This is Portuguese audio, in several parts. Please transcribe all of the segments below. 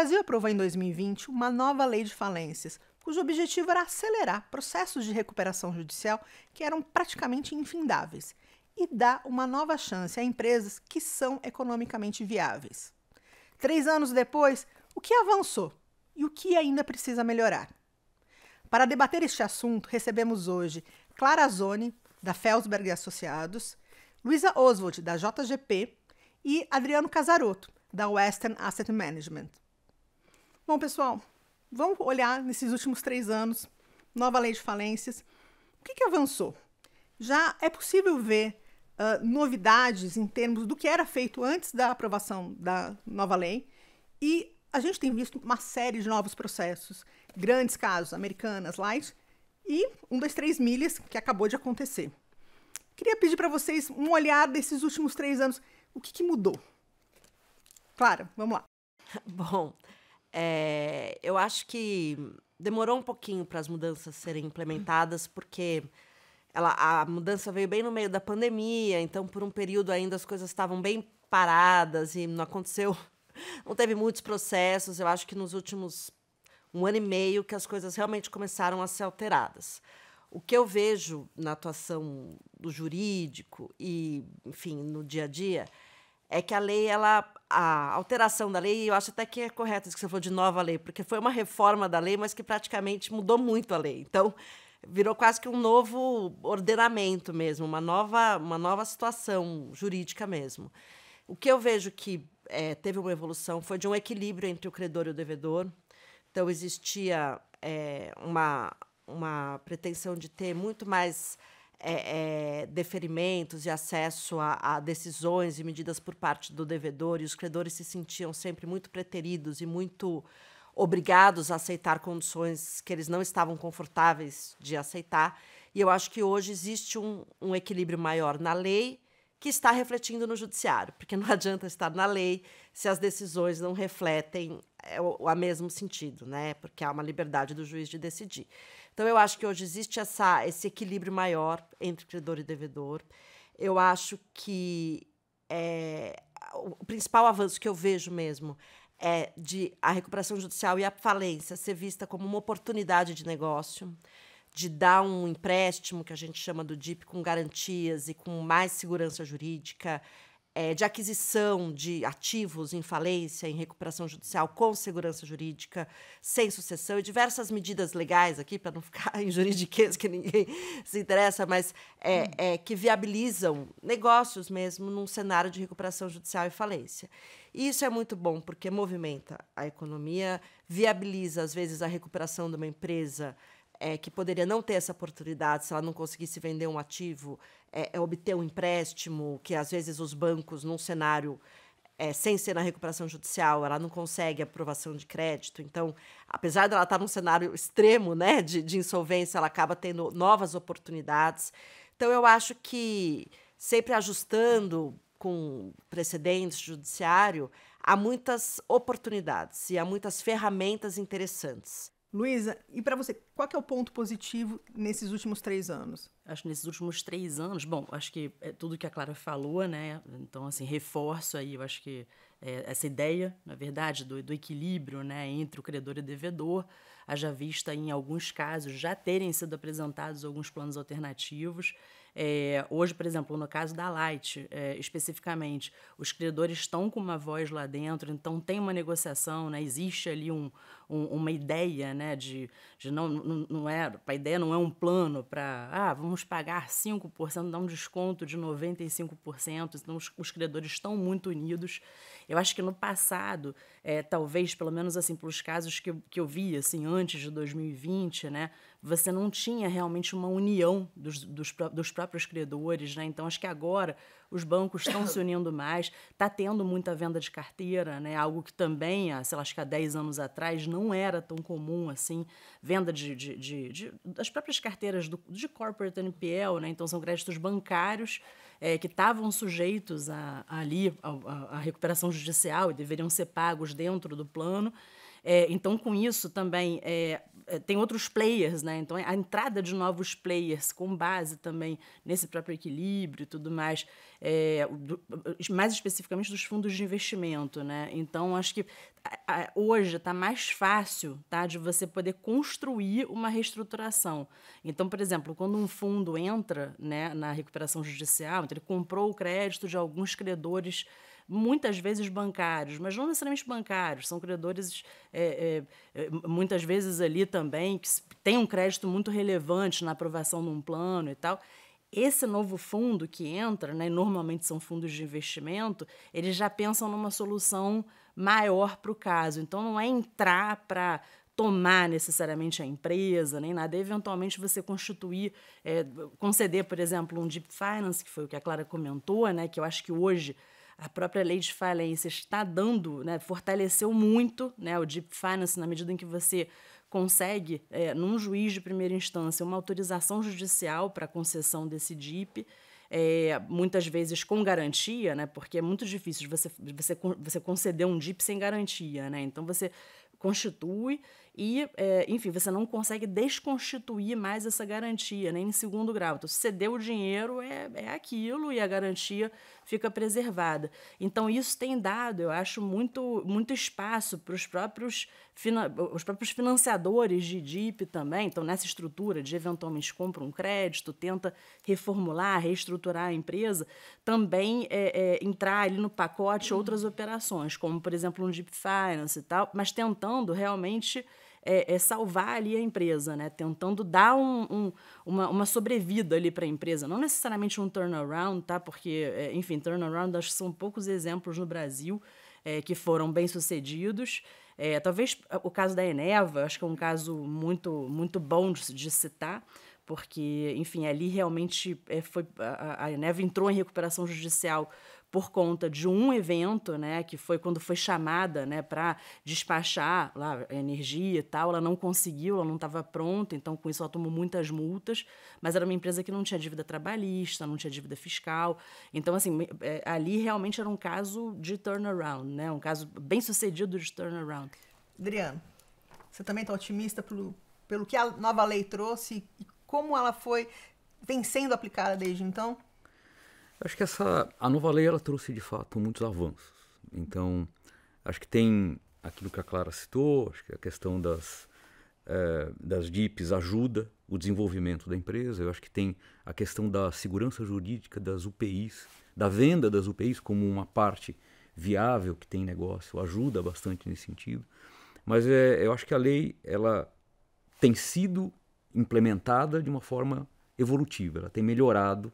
Brasil aprovou em 2020 uma nova lei de falências, cujo objetivo era acelerar processos de recuperação judicial que eram praticamente infindáveis e dar uma nova chance a empresas que são economicamente viáveis. Três anos depois, o que avançou e o que ainda precisa melhorar? Para debater este assunto, recebemos hoje Clara Zoni, da Felsberg Associados, Luisa Oswald, da JGP, e Adriano Casaroto, da Western Asset Management. Bom, pessoal, vamos olhar nesses últimos três anos, nova lei de falências. O que, que avançou? Já é possível ver uh, novidades em termos do que era feito antes da aprovação da nova lei e a gente tem visto uma série de novos processos, grandes casos, americanas, light, e um das três milhas que acabou de acontecer. Queria pedir para vocês um olhar desses últimos três anos. O que, que mudou? Claro, vamos lá. Bom, é, eu acho que demorou um pouquinho para as mudanças serem implementadas, porque ela, a mudança veio bem no meio da pandemia, então por um período ainda as coisas estavam bem paradas e não aconteceu, não teve muitos processos. Eu acho que nos últimos um ano e meio que as coisas realmente começaram a ser alteradas. O que eu vejo na atuação do jurídico e, enfim, no dia a dia é que a lei, ela, a alteração da lei, eu acho até que é correto isso que você falou de nova lei, porque foi uma reforma da lei, mas que praticamente mudou muito a lei. Então, virou quase que um novo ordenamento mesmo, uma nova, uma nova situação jurídica mesmo. O que eu vejo que é, teve uma evolução foi de um equilíbrio entre o credor e o devedor. Então, existia é, uma, uma pretensão de ter muito mais é, é, deferimentos e acesso a, a, decisões e medidas por parte do devedor, e os credores se sentiam sempre muito preteridos e muito obrigados a aceitar condições que eles não estavam confortáveis de aceitar. E eu acho que hoje existe um, um equilíbrio maior na lei que está refletindo no judiciário, porque não adianta estar na lei se as decisões não refletem é, o, o mesmo sentido, né? Porque há uma liberdade do juiz de decidir. Então, eu acho que hoje existe essa, esse equilíbrio maior entre credor e devedor. Eu acho que é, o principal avanço que eu vejo mesmo é de a recuperação judicial e a falência ser vista como uma oportunidade de negócio, de dar um empréstimo que a gente chama do DIP com garantias e com mais segurança jurídica, é, de aquisição de ativos em falência, em recuperação judicial, com segurança jurídica, sem sucessão, e diversas medidas legais aqui, para não ficar em juridiquês que ninguém se interessa, mas é, hum. é, que viabilizam negócios mesmo num cenário de recuperação judicial e falência. E isso é muito bom, porque movimenta a economia, viabiliza, às vezes, a recuperação de uma empresa é, que poderia não ter essa oportunidade se ela não conseguisse vender um ativo, é, é obter um empréstimo, que às vezes os bancos, num cenário é, sem ser na recuperação judicial, ela não consegue aprovação de crédito. Então, apesar dela estar num cenário extremo né, de, de insolvência, ela acaba tendo novas oportunidades. Então, eu acho que sempre ajustando com precedentes judiciário, há muitas oportunidades e há muitas ferramentas interessantes. Luísa, e para você, qual é o ponto positivo nesses últimos três anos? Acho que nesses últimos três anos, bom, acho que é tudo que a Clara falou, né? Então, assim, reforço aí, eu acho que é, essa ideia, na verdade, do, do equilíbrio né, entre o credor e o devedor, haja vista em alguns casos já terem sido apresentados alguns planos alternativos é, hoje, por exemplo, no caso da Light, é, especificamente, os credores estão com uma voz lá dentro, então tem uma negociação, né? existe ali um, um, uma ideia né? de, de não, não, não é, a ideia não é um plano para ah, vamos pagar 5%, dar um desconto de 95%, então os, os credores estão muito unidos. Eu acho que no passado, é, talvez, pelo menos assim, pelos casos que eu, que eu vi, assim, antes de 2020, né? Você não tinha realmente uma união dos, dos, dos próprios credores, né? Então, acho que agora os bancos estão se unindo mais, está tendo muita venda de carteira, né? algo que também, há, sei lá, acho que há 10 anos atrás não era tão comum assim, venda de, de, de, de das próprias carteiras do, de corporate NPL, né? então são créditos bancários é, que estavam sujeitos a, a ali à recuperação judicial e deveriam ser pagos dentro do plano. É, então, com isso também, é, eh, tem outros players, né? Então a entrada de novos players com base também nesse próprio equilíbrio e tudo mais, é, do, eh, mais especificamente dos fundos de investimento, né? Então acho que hoje está mais fácil, tá, de você poder construir uma reestruturação. Então, por exemplo, quando um fundo entra, né, na recuperação judicial, então ele comprou o crédito de alguns credores muitas vezes bancários, mas não necessariamente bancários, são credores é, é, é muitas vezes ali também que têm um crédito muito relevante na aprovação de um plano e tal. Esse novo fundo que entra, né, normalmente são fundos de investimento, eles já pensam numa solução maior para o caso. Então, não é entrar para tomar necessariamente a empresa, nem nada. É, eventualmente você constituir, é, conceder, por exemplo, um deep finance, que foi o que a Clara comentou, né, que eu acho que hoje a própria lei de falência está dando, né, fortaleceu muito né, o deep finance na medida em que você consegue, é, num juiz de primeira instância, uma autorização judicial para a concessão desse DIP, é, muitas vezes com garantia, né, porque é muito difícil você, você, você conceder um DIP sem garantia. Né, então, você constitui e, é, enfim, você não consegue desconstituir mais essa garantia, nem em segundo grau. Então, se você deu o dinheiro, é, é aquilo e a garantia fica preservada. Então, isso tem dado, eu acho, muito, muito espaço para os próprios, os próprios financiadores de DIP também. Então, nessa estrutura de eventualmente compra um crédito, tenta reformular, reestruturar a empresa, também é, é, entrar ali no pacote outras operações, como, por exemplo, um DIP Finance e tal, mas tentando realmente é, é salvar ali a empresa, né? Tentando dar um, um, uma, uma, sobrevida ali para a empresa. Não necessariamente um turnaround, tá? Porque, é, enfim, turnaround acho que são poucos exemplos no Brasil é, que foram bem-sucedidos. É, talvez ah, o caso da Eneva, acho que é um caso muito, muito bom de, de citar, porque, enfim, ali realmente é, foi a, a Eneva entrou em recuperação judicial por conta de um evento, né, que foi quando foi chamada, né, para despachar lá a energia e tal, ela não conseguiu, ela não estava pronta, então com isso ela tomou muitas multas, mas era uma empresa que não tinha dívida trabalhista, não tinha dívida fiscal. Então assim, é, ali realmente era um caso de turnaround, né, um caso bem sucedido de turnaround. Adriano, você também está otimista pelo, pelo que a nova lei trouxe e como ela foi vem sendo aplicada desde então? Acho que essa a nova lei ela trouxe de fato muitos avanços. Então, acho que tem aquilo que a Clara citou, acho que a questão das é, das DIPs ajuda o desenvolvimento da empresa. Eu acho que tem a questão da segurança jurídica das UPIs, da venda das UPIs como uma parte viável que tem negócio, ajuda bastante nesse sentido. Mas é, eu acho que a lei ela tem sido implementada de uma forma evolutiva, ela tem melhorado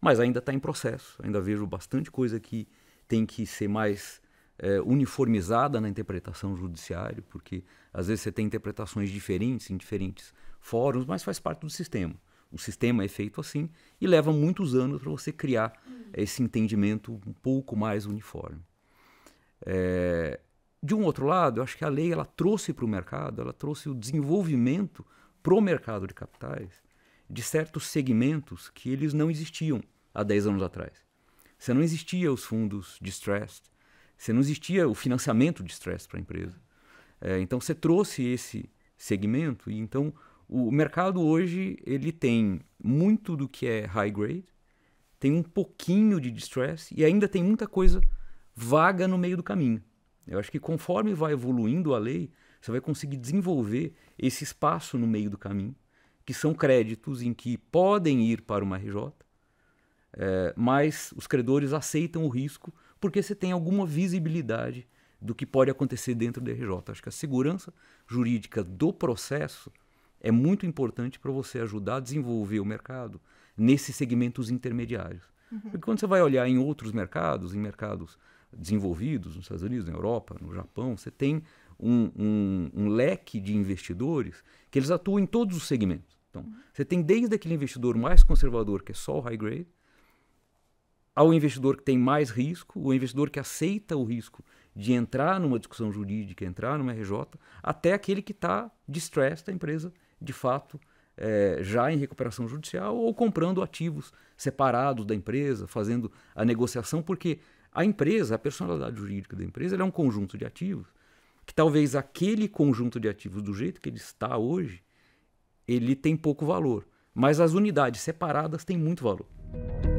mas ainda está em processo. Ainda vejo bastante coisa que tem que ser mais é, uniformizada na interpretação judiciária, porque às vezes você tem interpretações diferentes em diferentes fóruns, mas faz parte do sistema. O sistema é feito assim e leva muitos anos para você criar esse entendimento um pouco mais uniforme. É, de um outro lado, eu acho que a lei ela trouxe para o mercado, ela trouxe o desenvolvimento para o mercado de capitais de certos segmentos que eles não existiam há 10 anos atrás. Você não existia os fundos de stress, você não existia o financiamento de stress para a empresa. É, então você trouxe esse segmento e então o mercado hoje ele tem muito do que é high grade, tem um pouquinho de distress e ainda tem muita coisa vaga no meio do caminho. Eu acho que conforme vai evoluindo a lei, você vai conseguir desenvolver esse espaço no meio do caminho que são créditos em que podem ir para uma RJ, é, mas os credores aceitam o risco porque você tem alguma visibilidade do que pode acontecer dentro da RJ. Acho que a segurança jurídica do processo é muito importante para você ajudar a desenvolver o mercado nesses segmentos intermediários. Uhum. Porque quando você vai olhar em outros mercados, em mercados desenvolvidos, nos Estados Unidos, na Europa, no Japão, você tem um, um, um leque de investidores que eles atuam em todos os segmentos. Então, você tem desde aquele investidor mais conservador, que é só o high grade, ao investidor que tem mais risco, o investidor que aceita o risco de entrar numa discussão jurídica, entrar numa RJ, até aquele que está distressed, a empresa de fato é, já em recuperação judicial ou comprando ativos separados da empresa, fazendo a negociação, porque a empresa, a personalidade jurídica da empresa, é um conjunto de ativos que talvez aquele conjunto de ativos do jeito que ele está hoje, ele tem pouco valor, mas as unidades separadas têm muito valor.